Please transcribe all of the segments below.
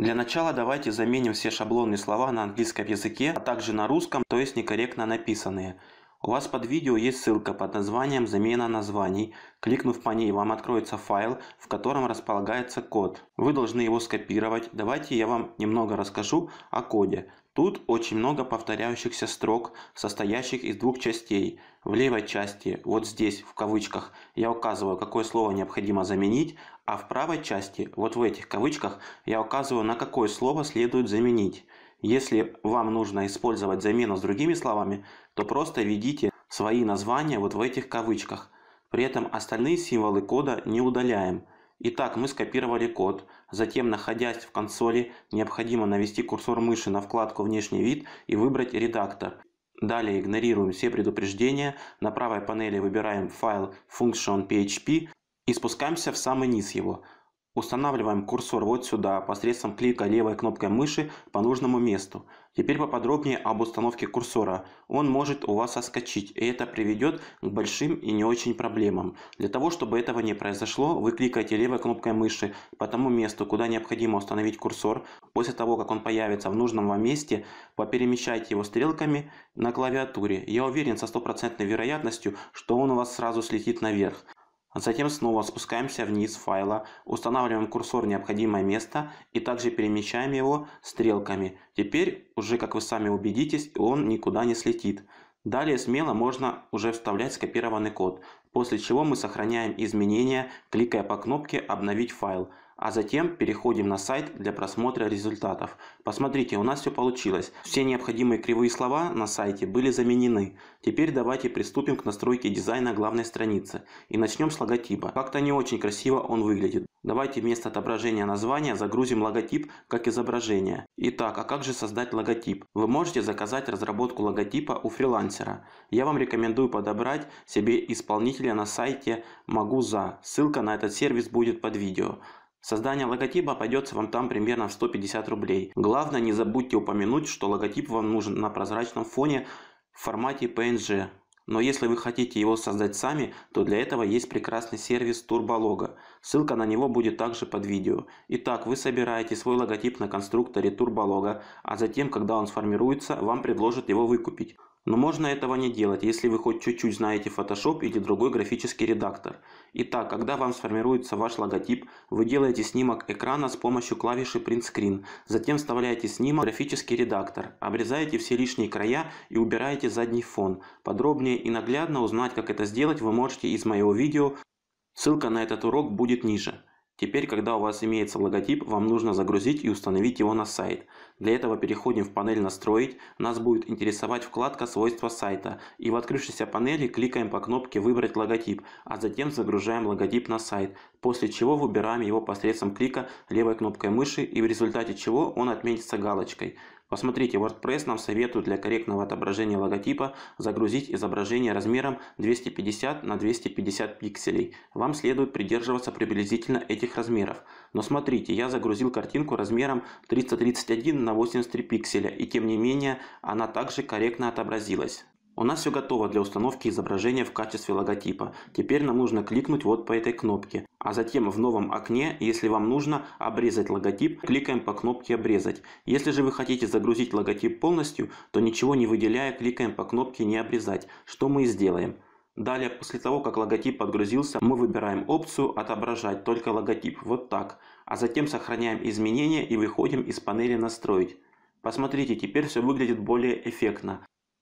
Для начала давайте заменим все шаблонные слова на английском языке, а также на русском, то есть некорректно написанные. У вас под видео есть ссылка под названием «Замена названий». Кликнув по ней, вам откроется файл, в котором располагается код. Вы должны его скопировать. Давайте я вам немного расскажу о коде. Тут очень много повторяющихся строк, состоящих из двух частей. В левой части, вот здесь, в кавычках, я указываю, какое слово необходимо заменить, а в правой части, вот в этих кавычках, я указываю, на какое слово следует заменить. Если вам нужно использовать замену с другими словами, то просто введите свои названия вот в этих кавычках. При этом остальные символы кода не удаляем – Итак, мы скопировали код. Затем, находясь в консоли, необходимо навести курсор мыши на вкладку «Внешний вид» и выбрать «Редактор». Далее игнорируем все предупреждения, на правой панели выбираем файл function.php и спускаемся в самый низ его – Устанавливаем курсор вот сюда посредством клика левой кнопкой мыши по нужному месту. Теперь поподробнее об установке курсора. Он может у вас соскочить, и это приведет к большим и не очень проблемам. Для того, чтобы этого не произошло, вы кликаете левой кнопкой мыши по тому месту, куда необходимо установить курсор. После того, как он появится в нужном вам месте, поперемещайте его стрелками на клавиатуре. Я уверен со стопроцентной вероятностью, что он у вас сразу слетит наверх. А затем снова спускаемся вниз файла, устанавливаем курсор в необходимое место и также перемещаем его стрелками. Теперь уже, как вы сами убедитесь, он никуда не слетит. Далее смело можно уже вставлять скопированный код, после чего мы сохраняем изменения, кликая по кнопке «Обновить файл» а затем переходим на сайт для просмотра результатов. Посмотрите, у нас все получилось. Все необходимые кривые слова на сайте были заменены. Теперь давайте приступим к настройке дизайна главной страницы и начнем с логотипа. Как-то не очень красиво он выглядит. Давайте вместо отображения названия загрузим логотип как изображение. Итак, а как же создать логотип? Вы можете заказать разработку логотипа у фрилансера. Я вам рекомендую подобрать себе исполнителя на сайте Могу Ссылка на этот сервис будет под видео. Создание логотипа обойдется вам там примерно в 150 рублей. Главное не забудьте упомянуть, что логотип вам нужен на прозрачном фоне в формате PNG. Но если вы хотите его создать сами, то для этого есть прекрасный сервис Turbologo. Ссылка на него будет также под видео. Итак, вы собираете свой логотип на конструкторе Turbologo, а затем, когда он сформируется, вам предложат его выкупить. Но можно этого не делать, если вы хоть чуть-чуть знаете Photoshop или другой графический редактор. Итак, когда вам сформируется ваш логотип, вы делаете снимок экрана с помощью клавиши Print Screen, затем вставляете снимок в графический редактор, обрезаете все лишние края и убираете задний фон. Подробнее и наглядно узнать, как это сделать, вы можете из моего видео, ссылка на этот урок будет ниже. Теперь, когда у вас имеется логотип, вам нужно загрузить и установить его на сайт. Для этого переходим в панель «Настроить». Нас будет интересовать вкладка «Свойства сайта». И в открывшейся панели кликаем по кнопке «Выбрать логотип», а затем загружаем логотип на сайт, после чего выбираем его посредством клика левой кнопкой мыши и в результате чего он отметится галочкой. Посмотрите, WordPress нам советует для корректного отображения логотипа загрузить изображение размером 250 на 250 пикселей. Вам следует придерживаться приблизительно этих размеров. Но смотрите, я загрузил картинку размером 331 на 83 пикселя, и тем не менее она также корректно отобразилась. У нас все готово для установки изображения в качестве логотипа. Теперь нам нужно кликнуть вот по этой кнопке. А затем в новом окне, если вам нужно обрезать логотип, кликаем по кнопке «Обрезать». Если же вы хотите загрузить логотип полностью, то ничего не выделяя, кликаем по кнопке «Не обрезать», что мы и сделаем. Далее, после того, как логотип подгрузился, мы выбираем опцию «Отображать только логотип». Вот так. А затем сохраняем изменения и выходим из панели «Настроить». Посмотрите, теперь все выглядит более эффектно.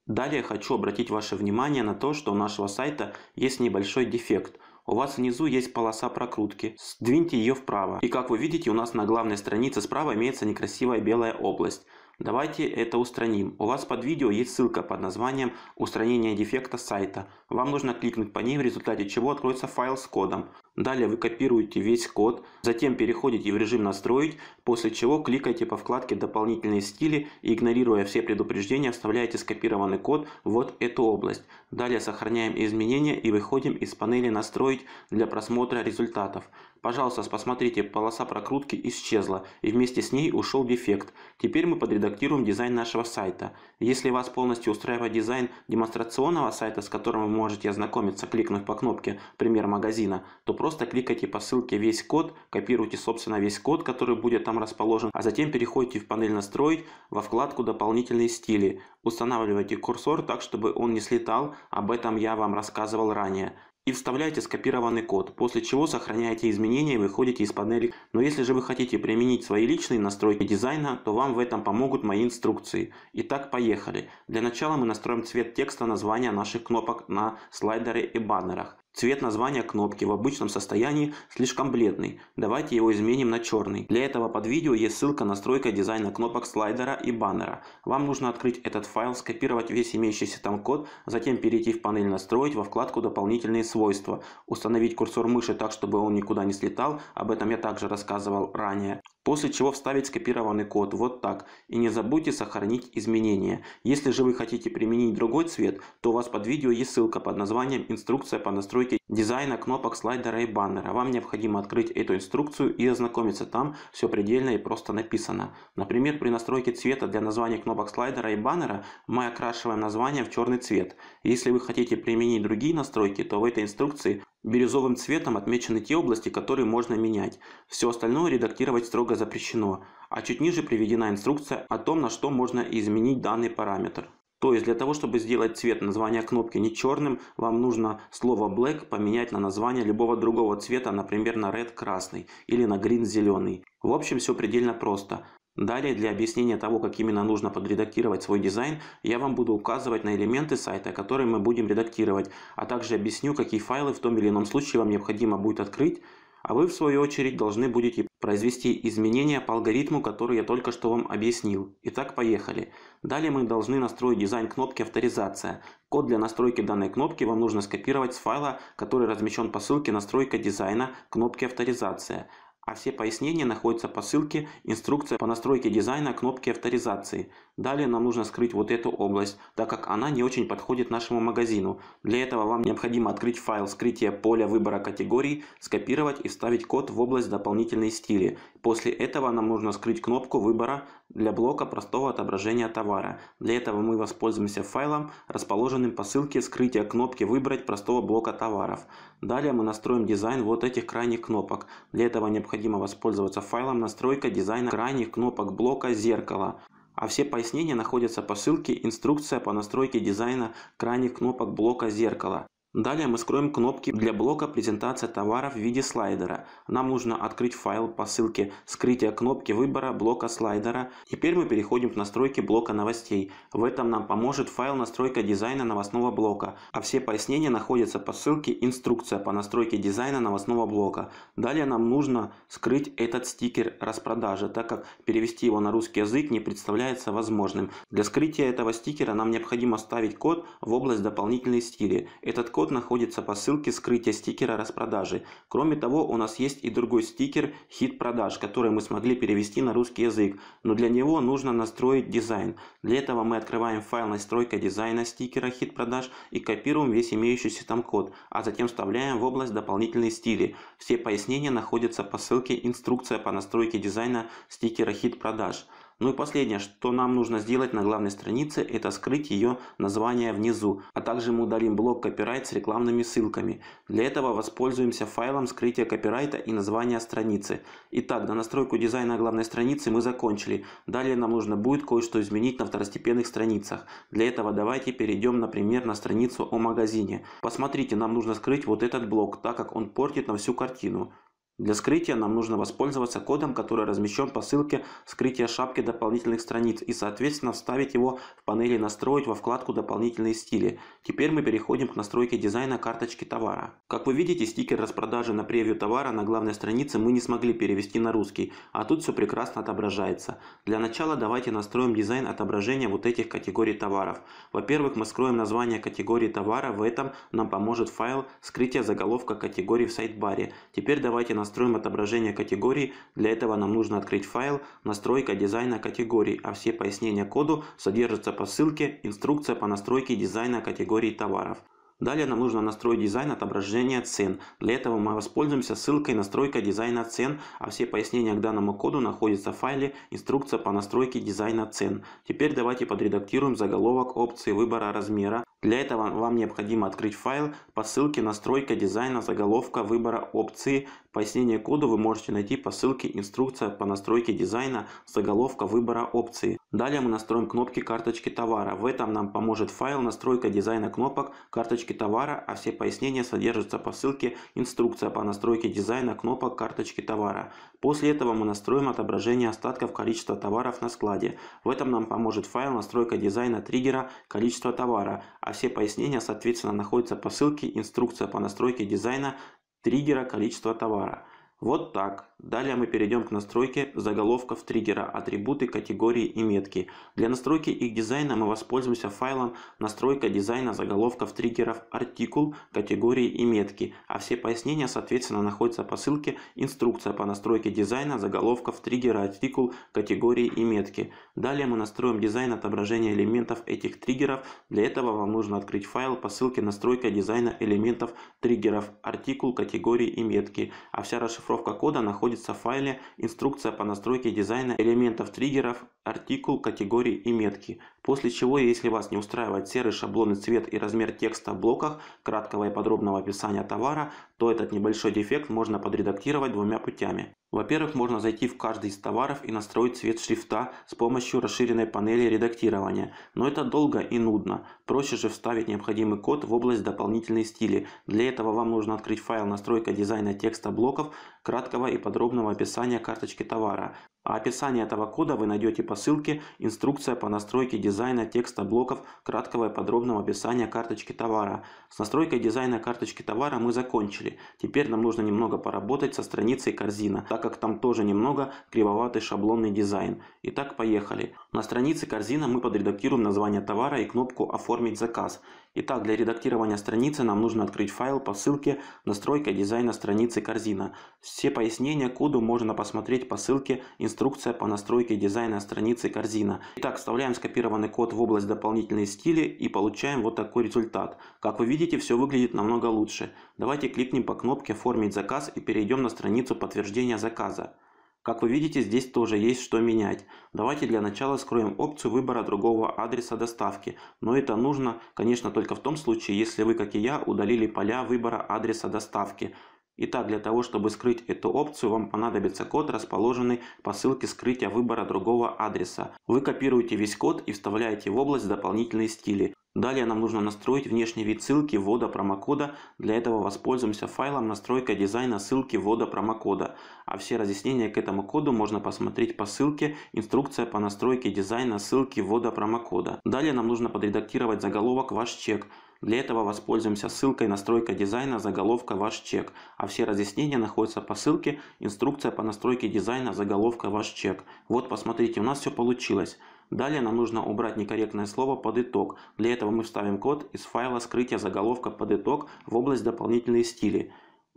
Далее хочу обратить ваше внимание на то, что у нашего сайта есть небольшой дефект. У вас внизу есть полоса прокрутки, сдвиньте ее вправо. И как вы видите, у нас на главной странице справа имеется некрасивая белая область. Давайте это устраним. У вас под видео есть ссылка под названием «Устранение дефекта сайта». Вам нужно кликнуть по ней, в результате чего откроется файл с кодом. Далее вы копируете весь код, затем переходите в режим «Настроить», после чего кликайте по вкладке «Дополнительные стили» и, игнорируя все предупреждения, вставляете скопированный код в вот эту область. Далее сохраняем изменения и выходим из панели «Настроить» для просмотра результатов. Пожалуйста, посмотрите, полоса прокрутки исчезла, и вместе с ней ушел дефект. Теперь мы подредактируем дизайн нашего сайта. Если вас полностью устраивает дизайн демонстрационного сайта, с которым вы можете ознакомиться, кликнув по кнопке «Пример магазина», то просто просто кликайте по ссылке «Весь код», копируйте, собственно, весь код, который будет там расположен, а затем переходите в панель «Настроить» во вкладку «Дополнительные стили». Устанавливайте курсор так, чтобы он не слетал, об этом я вам рассказывал ранее и вставляете скопированный код, после чего сохраняете изменения и выходите из панели. Но если же вы хотите применить свои личные настройки дизайна, то вам в этом помогут мои инструкции. Итак, поехали. Для начала мы настроим цвет текста названия наших кнопок на слайдере и баннерах. Цвет названия кнопки в обычном состоянии слишком бледный, давайте его изменим на черный. Для этого под видео есть ссылка на настройка дизайна кнопок слайдера и баннера. Вам нужно открыть этот файл, скопировать весь имеющийся там код, затем перейти в панель настроить во вкладку дополнительные свойства, установить курсор мыши так, чтобы он никуда не слетал, об этом я также рассказывал ранее. После чего вставить скопированный код, вот так. И не забудьте сохранить изменения. Если же вы хотите применить другой цвет, то у вас под видео есть ссылка под названием «Инструкция по настройке дизайна кнопок слайдера и баннера». Вам необходимо открыть эту инструкцию и ознакомиться. Там все предельно и просто написано. Например, при настройке цвета для названия кнопок слайдера и баннера мы окрашиваем название в черный цвет. Если вы хотите применить другие настройки, то в этой инструкции Бирюзовым цветом отмечены те области, которые можно менять. Все остальное редактировать строго запрещено. А чуть ниже приведена инструкция о том, на что можно изменить данный параметр. То есть для того, чтобы сделать цвет названия кнопки не черным, вам нужно слово black поменять на название любого другого цвета, например на red красный или на green зеленый. В общем все предельно просто. Далее, для объяснения того, как именно нужно подредактировать свой дизайн, я вам буду указывать на элементы сайта, которые мы будем редактировать, а также объясню, какие файлы в том или ином случае вам необходимо будет открыть, а вы в свою очередь должны будете произвести изменения по алгоритму, который я только что вам объяснил. Итак, поехали. Далее мы должны настроить дизайн кнопки «Авторизация». Код для настройки данной кнопки вам нужно скопировать с файла, который размещен по ссылке «Настройка дизайна» кнопки «Авторизация» а все пояснения находятся по ссылке «Инструкция по настройке дизайна кнопки авторизации». Далее нам нужно скрыть вот эту область, так как она не очень подходит нашему магазину. Для этого вам необходимо открыть файл скрытия поля выбора категорий, скопировать и вставить код в область дополнительные стили. После этого нам нужно скрыть кнопку выбора для блока простого отображения товара. Для этого мы воспользуемся файлом, расположенным по ссылке скрытия кнопки «Выбрать» простого блока товаров. Далее мы настроим дизайн вот этих крайних кнопок. Для этого необходимо воспользоваться файлом настройка дизайна крайних кнопок блока зеркала. А все пояснения находятся по ссылке «Инструкция по настройке дизайна крайних кнопок блока зеркала». Далее мы скроем кнопки для блока «Презентация товаров» в виде слайдера. Нам нужно открыть файл по ссылке «Скрытие кнопки выбора блока слайдера». Теперь мы переходим к настройке блока новостей. В этом нам поможет файл «Настройка дизайна новостного блока», а все пояснения находятся по ссылке «Инструкция по настройке дизайна новостного блока». Далее нам нужно скрыть этот стикер распродажи, так как перевести его на русский язык не представляется возможным. Для скрытия этого стикера нам необходимо ставить код в область «Дополнительные стили». Этот код код находится по ссылке скрытия стикера распродажи. Кроме того, у нас есть и другой стикер хит продаж, который мы смогли перевести на русский язык, но для него нужно настроить дизайн. Для этого мы открываем файл настройка дизайна стикера хит продаж и копируем весь имеющийся там код, а затем вставляем в область дополнительные стили. Все пояснения находятся по ссылке инструкция по настройке дизайна стикера хит продаж. Ну и последнее, что нам нужно сделать на главной странице, это скрыть ее название внизу, а также мы удалим блок копирайт с рекламными ссылками. Для этого воспользуемся файлом скрытия копирайта и названия страницы. Итак, на настройку дизайна главной страницы мы закончили. Далее нам нужно будет кое-что изменить на второстепенных страницах. Для этого давайте перейдем, например, на страницу о магазине. Посмотрите, нам нужно скрыть вот этот блок, так как он портит нам всю картину. Для скрытия нам нужно воспользоваться кодом, который размещен по ссылке «Скрытие шапки дополнительных страниц» и, соответственно, вставить его в панели «Настроить» во вкладку «Дополнительные стили». Теперь мы переходим к настройке дизайна карточки товара. Как вы видите, стикер распродажи на превью товара на главной странице мы не смогли перевести на русский, а тут все прекрасно отображается. Для начала давайте настроим дизайн отображения вот этих категорий товаров. Во-первых, мы скроем название категории товара, в этом нам поможет файл «Скрытие заголовка категории в сайт-баре». Теперь давайте настроим настроим отображение категорий. Для этого нам нужно открыть файл «Настройка дизайна категорий», а все пояснения коду содержатся по ссылке «Инструкция по настройке дизайна категорий товаров». Далее нам нужно настроить дизайн отображения цен. Для этого мы воспользуемся ссылкой «Настройка дизайна цен», а все пояснения к данному коду находятся в файле «Инструкция по настройке дизайна цен». Теперь давайте подредактируем заголовок опции выбора размера. Для этого вам необходимо открыть файл по ссылке «Настройка дизайна заголовка выбора опции». Пояснение коду вы можете найти по ссылке «Инструкция по настройке дизайна заголовка выбора опции». Далее мы настроим кнопки карточки товара. В этом нам поможет файл настройка дизайна кнопок карточки товара, а все пояснения содержатся по ссылке «Инструкция по настройке дизайна кнопок карточки товара». После этого мы настроим отображение остатков количества товаров на складе. В этом нам поможет файл настройка дизайна триггера количества товара, а все пояснения соответственно находятся по ссылке «Инструкция по настройке дизайна триггера количества товара». Вот так. Далее мы перейдем к настройке заголовков триггера, атрибуты, категории и метки. Для настройки их дизайна мы воспользуемся файлом настройка дизайна заголовков триггеров артикул, категории и метки, а все пояснения соответственно находятся по ссылке инструкция по настройке дизайна заголовков триггера артикул, категории и метки. Далее мы настроим дизайн отображения элементов этих триггеров. Для этого вам нужно открыть файл по ссылке настройка дизайна элементов триггеров артикул, категории и метки, а вся расшифровка кода находится находится в файле «Инструкция по настройке дизайна элементов триггеров, артикул, категории и метки». После чего, если вас не устраивает серый шаблонный цвет и размер текста в блоках, краткого и подробного описания товара, то этот небольшой дефект можно подредактировать двумя путями. Во-первых, можно зайти в каждый из товаров и настроить цвет шрифта с помощью расширенной панели редактирования, но это долго и нудно. Проще же вставить необходимый код в область «Дополнительные стили». Для этого вам нужно открыть файл настройка дизайна текста блоков, краткого и подробного описания карточки товара. А описание этого кода вы найдете по ссылке «Инструкция по настройке дизайна текста блоков краткого и подробного описания карточки товара». С настройкой дизайна карточки товара мы закончили. Теперь нам нужно немного поработать со страницей корзина, так как там тоже немного кривоватый шаблонный дизайн. Итак, поехали. На странице корзина мы подредактируем название товара и кнопку «Оформить заказ». Итак, для редактирования страницы нам нужно открыть файл по ссылке «Настройка дизайна страницы корзина». Все пояснения коду можно посмотреть по ссылке «Инструкция по настройке дизайна страницы корзина». Итак, вставляем скопированный код в область «Дополнительные стили» и получаем вот такой результат. Как вы видите, все выглядит намного лучше. Давайте кликнем по кнопке «Оформить заказ» и перейдем на страницу подтверждения заказа. Как вы видите, здесь тоже есть что менять. Давайте для начала скроем опцию выбора другого адреса доставки. Но это нужно, конечно, только в том случае, если вы, как и я, удалили поля выбора адреса доставки. Итак, для того, чтобы скрыть эту опцию, вам понадобится код, расположенный по ссылке скрытия выбора другого адреса. Вы копируете весь код и вставляете в область дополнительные стили. Далее нам нужно настроить внешний вид ссылки ввода промокода. Для этого воспользуемся файлом настройка дизайна ссылки ввода промокода. А все разъяснения к этому коду можно посмотреть по ссылке «Инструкция по настройке дизайна ссылки ввода промокода». Далее нам нужно подредактировать заголовок «Ваш чек». Для этого воспользуемся ссылкой «Настройка дизайна заголовка «Ваш чек», а все разъяснения находятся по ссылке «Инструкция по настройке дизайна заголовка «Ваш чек». Вот посмотрите, у нас все получилось. Далее нам нужно убрать некорректное слово под итог. Для этого мы вставим код из файла скрытия заголовка под итог в область «Дополнительные стили».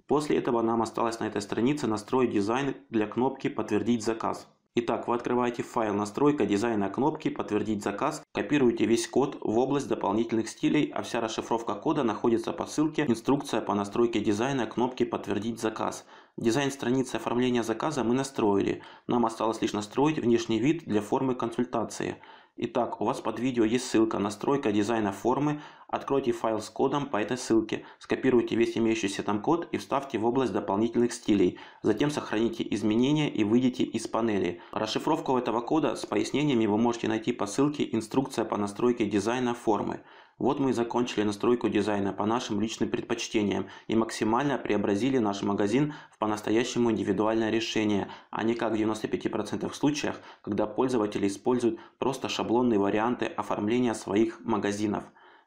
После этого нам осталось на этой странице настроить дизайн для кнопки «Подтвердить заказ». Итак, вы открываете файл настройка дизайна кнопки «Подтвердить заказ», копируете весь код в область дополнительных стилей, а вся расшифровка кода находится по ссылке «Инструкция по настройке дизайна кнопки «Подтвердить заказ». Дизайн страницы оформления заказа мы настроили. Нам осталось лишь настроить внешний вид для формы консультации. Итак, у вас под видео есть ссылка «Настройка дизайна формы». Откройте файл с кодом по этой ссылке, скопируйте весь имеющийся там код и вставьте в область дополнительных стилей. Затем сохраните изменения и выйдите из панели. Расшифровку этого кода с пояснениями вы можете найти по ссылке «Инструкция по настройке дизайна формы». Вот мы и закончили настройку дизайна по нашим личным предпочтениям и максимально преобразили наш магазин в по-настоящему индивидуальное решение, а не как в 95% случаях, когда пользователи используют просто шаблонные варианты оформления своих магазинов.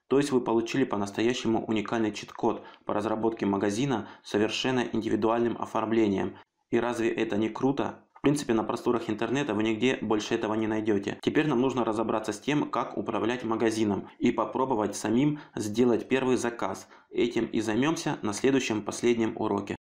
То есть вы получили по-настоящему уникальный чит-код по разработке магазина с совершенно индивидуальным оформлением. И разве это не круто? В принципе, на просторах интернета вы нигде больше этого не найдете. Теперь нам нужно разобраться с тем, как управлять магазином и попробовать самим сделать первый заказ. Этим и займемся на следующем последнем уроке.